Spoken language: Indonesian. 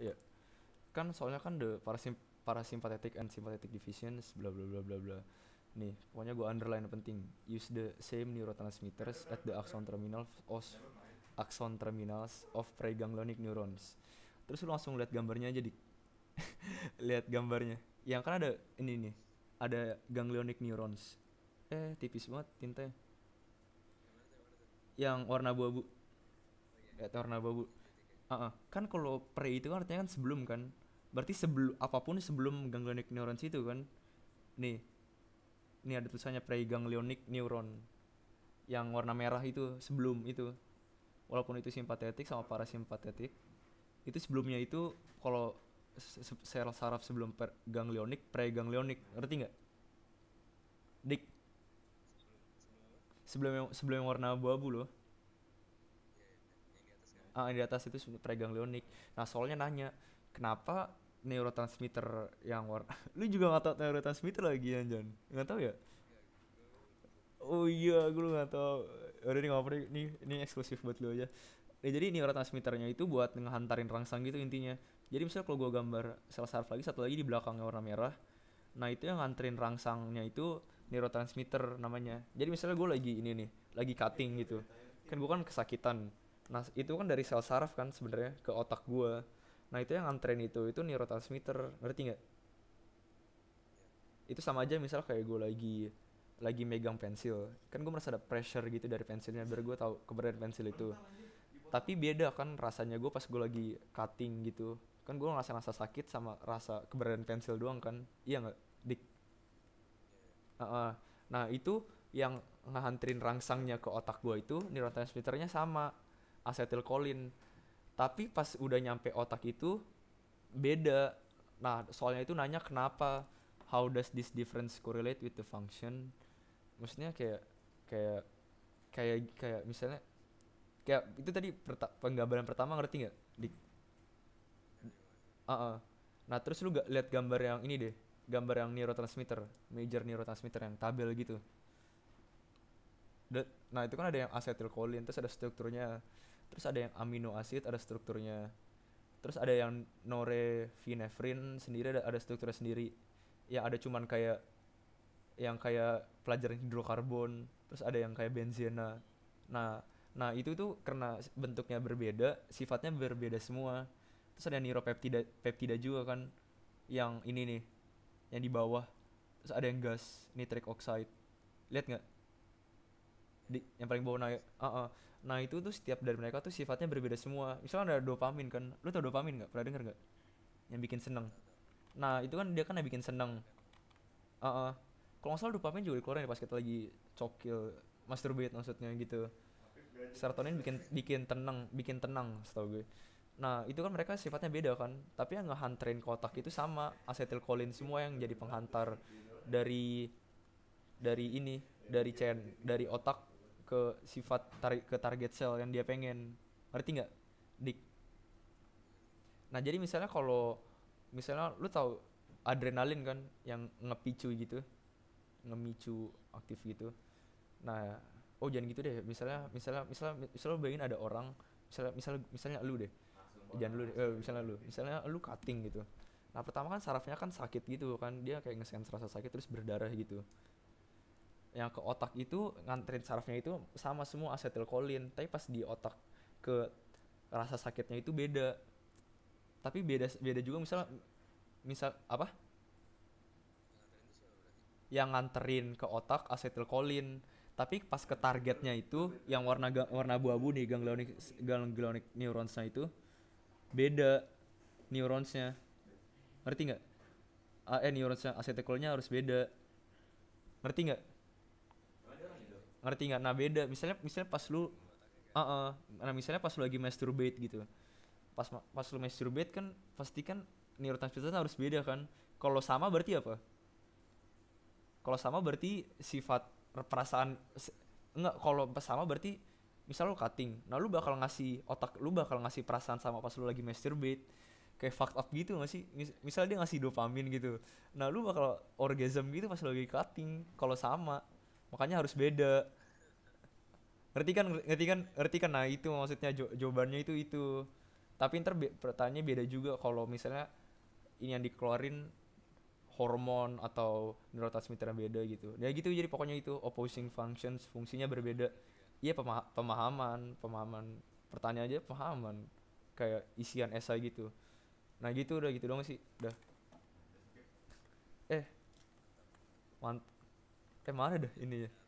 ya kan soalnya kan the parasimp parasympathetic and sympathetic divisions bla bla bla bla bla nih pokoknya gua underline penting use the same neurotransmitters at the axon terminal of axon terminals of preganglionic neurons terus lu langsung lihat gambarnya aja di lihat gambarnya yang kan ada ini nih ada ganglionic neurons eh tipis banget tinta yang warna abu-abu Eh, ya warna abu-abu uh -uh. kan kalau pre itu kan artinya kan sebelum kan berarti sebelum apapun sebelum ganglionic neurons itu kan nih nih ada tulisannya pre preganglionic neuron yang warna merah itu sebelum itu walaupun itu simpatetik sama parasimpatetik itu sebelumnya itu kalau sel saraf sebelum ganglionik pre ganglionik ngerti nggak dik sebelum yang, sebelum yang warna abu-abu loh uh, di atas itu peregang leonik nah soalnya nanya kenapa neurotransmitter yang warna lu juga nggak tau neurotransmitter lagi Jan nggak tau ya oh iya gue nggak tahu ya udah nih ngapain ini ini eksklusif buat lu aja ya, jadi neurotransmitternya itu buat ngehantarin rangsang gitu intinya jadi misalnya kalau gue gambar sel saraf lagi satu lagi di belakangnya warna merah nah itu yang nganterin rangsangnya itu neurotransmitter namanya jadi misalnya gue lagi ini nih lagi cutting gitu kan gue kan kesakitan Nah, itu kan dari sel saraf kan sebenarnya ke otak gue, Nah, itu yang ngantren itu, itu neurotransmitter, ngerti nggak? Itu sama aja misal kayak gue lagi lagi megang pensil, kan gue merasa ada pressure gitu dari pensilnya biar gue tahu keberadaan pensil itu. Tapi beda kan rasanya gue pas gue lagi cutting gitu, kan gue ngerasa rasa sakit sama rasa keberadaan pensil doang kan, iya nggak, dik? Uh -uh. Nah itu yang ngehantrin rangsangnya ke otak gue itu neurotransmitternya sama asetilkolin tapi pas udah nyampe otak itu beda nah soalnya itu nanya kenapa how does this difference correlate with the function maksudnya kayak kayak kayak kayak misalnya kayak itu tadi perta penggambaran pertama ngerti nggak di uh -uh. nah terus lu gak lihat gambar yang ini deh gambar yang neurotransmitter major neurotransmitter yang tabel gitu nah itu kan ada yang acetylcholine terus ada strukturnya terus ada yang amino acid ada strukturnya terus ada yang norepinefrin sendiri ada, ada strukturnya sendiri ya ada cuman kayak yang kayak pelajaran hidrokarbon terus ada yang kayak benzena nah nah itu tuh karena bentuknya berbeda sifatnya berbeda semua terus ada neuropeptida peptida juga kan yang ini nih yang di bawah terus ada yang gas nitric oxide lihat nggak yang paling bawah naik uh -uh. Nah itu tuh setiap dari mereka tuh sifatnya berbeda semua. Misalnya ada dopamin kan, lu tau dopamin nggak? Pernah denger nggak? Yang bikin seneng. Nah itu kan dia kan yang bikin seneng. Uh -uh. Kalau nggak salah dopamin juga dikeluarin ya pas kita lagi cokil, masturbate maksudnya gitu. Serotonin bikin bikin tenang, bikin tenang, setahu gue. Nah itu kan mereka sifatnya beda kan, tapi yang ngehantarin kotak itu sama asetilkolin semua yang jadi penghantar dari dari ini dari chain dari otak ke sifat tarik ke target sell yang dia pengen ngerti nggak dik nah jadi misalnya kalau misalnya lu tahu adrenalin kan yang ngepicu gitu ngemicu aktif gitu nah oh jangan gitu deh misalnya misalnya misalnya misalnya bayangin ada orang misalnya misalnya misalnya lu deh jangan lu deh, eh, misalnya lu misalnya lu cutting gitu nah pertama kan sarafnya kan sakit gitu kan dia kayak ngesens rasa sakit terus berdarah gitu yang ke otak itu nganterin sarafnya itu sama semua asetilkolin tapi pas di otak ke rasa sakitnya itu beda tapi beda beda juga misal misal apa yang nganterin ke otak asetilkolin tapi pas ke targetnya itu yang warna warna abu-abu nih ganglionic ganglionic neuronsnya itu beda neuronsnya ngerti nggak eh neuronsnya asetilkolinnya harus beda ngerti nggak ngerti nggak nah beda misalnya misalnya pas lu uh -uh, nah misalnya pas lu lagi masturbate gitu pas pas lu masturbate kan pasti kan neurotransmitter harus beda kan kalau sama berarti apa kalau sama berarti sifat perasaan enggak kalau sama berarti misal lu cutting nah lu bakal ngasih otak lu bakal ngasih perasaan sama pas lu lagi masturbate kayak fucked up gitu gak sih Mis misal dia ngasih dopamin gitu nah lu bakal orgasm gitu pas lu lagi cutting kalau sama makanya harus beda ngerti kan ngerti kan ngerti kan nah itu maksudnya jawabannya itu itu tapi ntar be pertanyaannya beda juga kalau misalnya ini yang dikeluarin hormon atau neurotransmitter yang beda gitu ya gitu jadi pokoknya itu opposing functions fungsinya berbeda iya pemah pemahaman pemahaman pertanyaan aja pemahaman kayak isian esai gitu nah gitu udah gitu dong sih udah eh mantap kayak mana dah ini ya